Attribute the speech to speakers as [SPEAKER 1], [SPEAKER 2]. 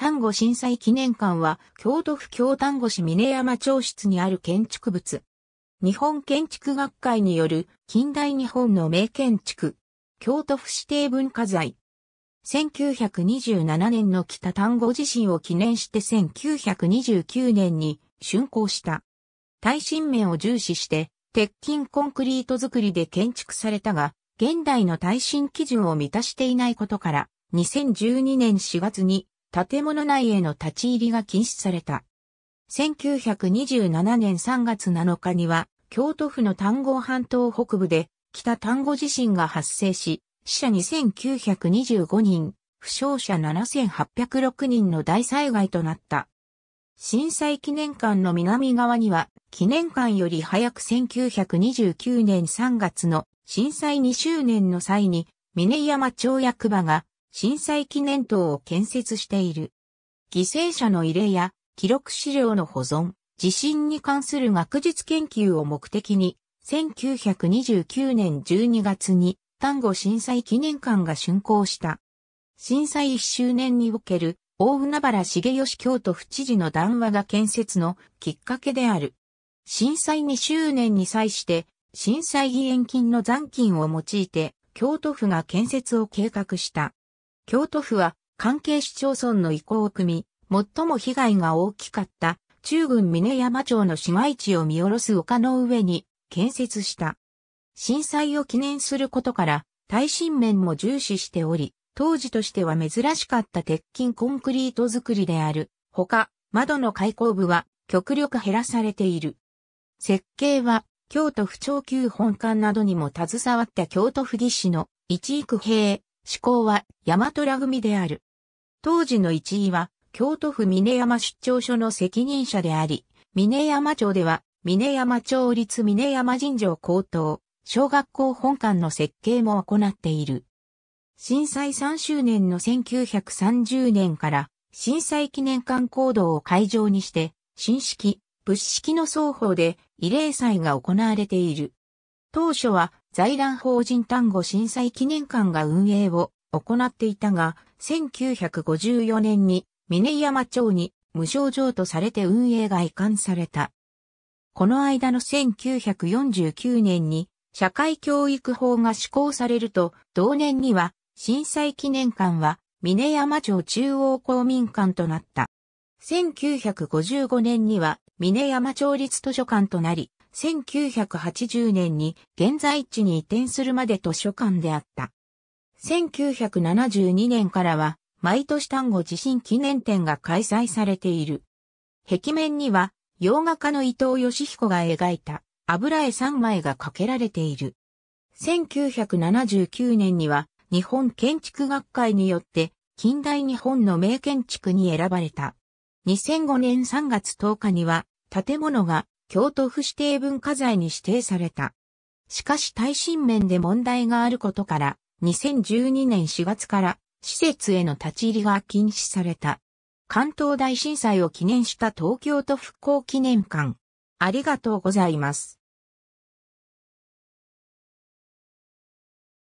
[SPEAKER 1] 丹後震災記念館は、京都府京丹後市峰山町室にある建築物。日本建築学会による近代日本の名建築、京都府指定文化財。1927年の北丹後地震を記念して1929年に竣工した。耐震面を重視して、鉄筋コンクリート作りで建築されたが、現代の耐震基準を満たしていないことから、2012年4月に建物内への立ち入りが禁止された。1927年3月7日には、京都府の丹後半島北部で、北丹後地震が発生し、死者2925人、負傷者7806人の大災害となった。震災記念館の南側には、記念館より早く1929年3月の震災2周年の際に、峰山町役場が震災記念塔を建設している。犠牲者の慰霊や記録資料の保存、地震に関する学術研究を目的に、1929年12月に丹後震災記念館が竣工した。震災1周年における大海原重義京都府知事の談話が建設のきっかけである。震災2周年に際して、震災義援金の残金を用いて、京都府が建設を計画した。京都府は関係市町村の意向を組み、最も被害が大きかった中郡峰山町の市街地を見下ろす丘の上に建設した。震災を記念することから耐震面も重視しており、当時としては珍しかった鉄筋コンクリート作りである。ほか、窓の開口部は極力減らされている。設計は京都府庁級本館などにも携わった京都府技士の一育平、思考は大和良組である。当時の一位は、京都府峰山出張所の責任者であり、峰山町では、峰山町立峰山神城高等、小学校本館の設計も行っている。震災3周年の1930年から、震災記念館行動を会場にして、新式、物式の双方で慰霊祭が行われている。当初は財団法人単語震災記念館が運営を行っていたが、1954年に峰山町に無償譲渡されて運営が移管された。この間の1949年に社会教育法が施行されると、同年には震災記念館は峰山町中央公民館となった。1955年には峰山町立図書館となり、1980年に現在地に移転するまで図書館であった。1972年からは毎年単語地震記念展が開催されている。壁面には洋画家の伊藤義彦が描いた油絵3枚がかけられている。1979年には日本建築学会によって近代日本の名建築に選ばれた。2005年3月10日には建物が京都府指定文化財に指定された。しかし耐震面で問題があることから、2012年4月から施設への立ち入りが禁止された。関東大震災を記念した東京都復興記念館。ありがとうございます。